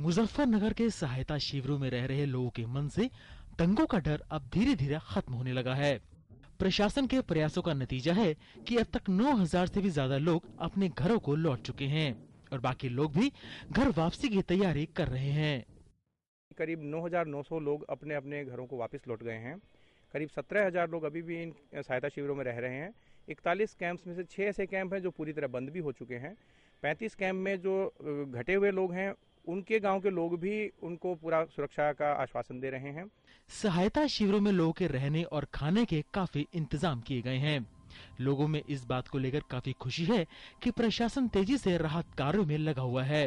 मुजफ्फरनगर के सहायता शिविरों में रह रहे लोगों के मन से दंगों का डर अब धीरे धीरे खत्म होने लगा है प्रशासन के प्रयासों का नतीजा है कि अब तक 9000 से भी ज्यादा लोग अपने घरों को लौट चुके हैं और बाकी लोग भी घर वापसी की तैयारी कर रहे हैं करीब 9,900 लोग अपने अपने घरों को वापस लौट गए हैं करीब 17,000 लोग अभी भी इन सहायता शिविरों में रह रहे हैं इकतालीस कैंप्स में से छह ऐसे कैंप हैं जो पूरी तरह बंद भी हो चुके हैं पैंतीस कैंप में जो घटे हुए लोग हैं उनके गांव के लोग भी उनको पूरा सुरक्षा का आश्वासन दे रहे हैं सहायता शिविरों में लोगों के रहने और खाने के काफी इंतजाम किए गए हैं लोगों में इस बात को लेकर काफी खुशी है कि प्रशासन तेजी से राहत कार्यों में लगा हुआ है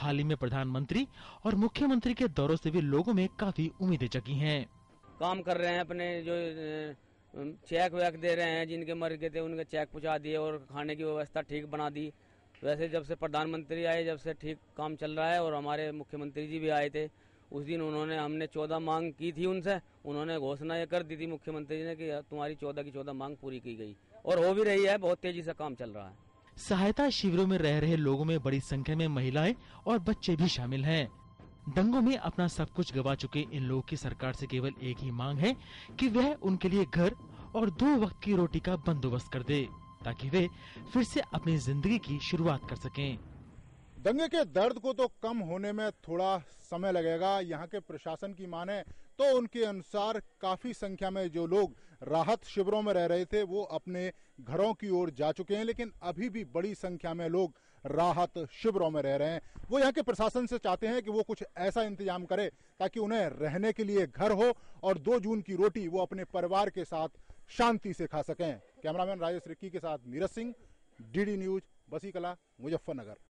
हाल ही में प्रधानमंत्री और मुख्यमंत्री के दौरों से भी लोगों में काफी उम्मीदें जगी हैं काम कर रहे हैं अपने जो चेक वेक दे रहे हैं जिनके मर गए थे उनके चेक पहुँचा दिए और खाने की व्यवस्था ठीक बना दी वैसे जब से प्रधानमंत्री आए जब से ठीक काम चल रहा है और हमारे मुख्यमंत्री जी भी आए थे उस दिन उन्होंने हमने चौदह मांग की थी उनसे उन्होंने घोषणा ये कर दी थी मुख्यमंत्री जी ने कि तुम्हारी चौदह की चौदह मांग पूरी की गई और हो भी रही है बहुत तेजी से काम चल रहा है सहायता शिविरों में रह रहे लोगों में बड़ी संख्या में महिलाएं और बच्चे भी शामिल हैं। दंगों में अपना सब कुछ गवा चुके इन लोगों की सरकार से केवल एक ही मांग है कि वह उनके लिए घर और दो वक्त की रोटी का बंदोबस्त कर दे ताकि वे फिर से अपनी जिंदगी की शुरुआत कर सकें दंगे के दर्द को तो कम होने में थोड़ा समय लगेगा यहाँ के प्रशासन की माने तो उनके अनुसार काफी संख्या में जो लोग राहत शिविरों में रह रहे थे वो अपने घरों की ओर जा चुके हैं लेकिन अभी भी बड़ी संख्या में लोग राहत शिविरों में रह रहे हैं वो यहाँ के प्रशासन से चाहते हैं कि वो कुछ ऐसा इंतजाम करे ताकि उन्हें रहने के लिए घर हो और दो जून की रोटी वो अपने परिवार के साथ शांति से खा सकें कैमरामैन राजेश रिक्की के साथ नीरज सिंह डीडी न्यूज बसीकला मुजफ्फरनगर